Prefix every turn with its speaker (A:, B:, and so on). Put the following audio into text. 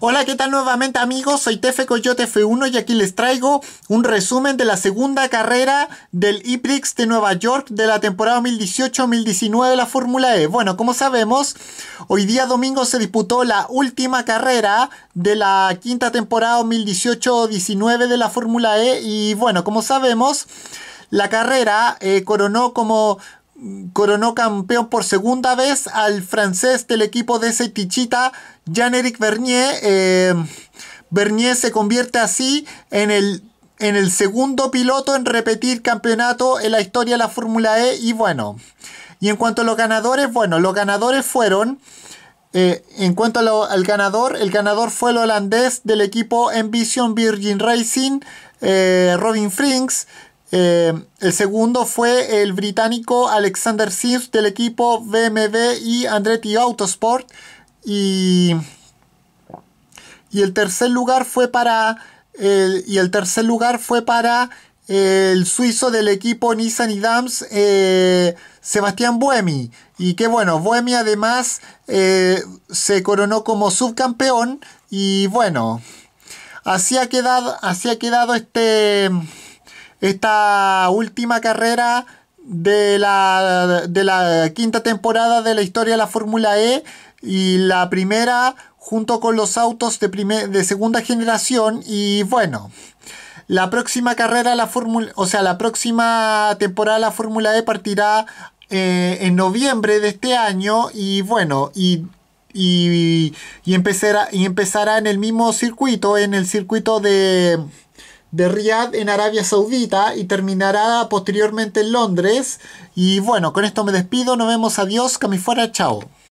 A: Hola, ¿qué tal nuevamente amigos? Soy Tefe Coyote F1 y aquí les traigo un resumen de la segunda carrera del IPRIX de Nueva York de la temporada 2018-2019 de la Fórmula E. Bueno, como sabemos, hoy día domingo se disputó la última carrera de la quinta temporada 2018 2019 de la Fórmula E y bueno, como sabemos, la carrera eh, coronó como coronó campeón por segunda vez al francés del equipo de Tichita. Jean-Éric Bernier. Em, Bernier se convierte así en el, en el segundo piloto en repetir campeonato en la historia de la Fórmula E. Y bueno, y en cuanto a los ganadores, bueno, los ganadores fueron... Eh, en cuanto al ganador, el ganador fue el holandés del equipo Envision Virgin Racing, eh, Robin Frings, eh, el segundo fue el británico Alexander Sims del equipo BMW y Andretti Autosport. Y, el tercer lugar fue para. El, y el tercer lugar fue para el suizo del equipo Nissan y Dams, eh, Sebastián Buemi. Y que bueno, Buemi además eh, se coronó como subcampeón. Y bueno, así ha quedado, así ha quedado este esta última carrera de la, de la quinta temporada de la historia de la Fórmula E y la primera junto con los autos de, de segunda generación y bueno, la próxima carrera, la Fórmula, o sea, la próxima temporada la Fórmula E partirá eh, en noviembre de este año y bueno, y, y, y, empezará, y empezará en el mismo circuito, en el circuito de de Riyadh en Arabia Saudita y terminará posteriormente en Londres. Y bueno, con esto me despido, nos vemos, adiós, que fuera, chao.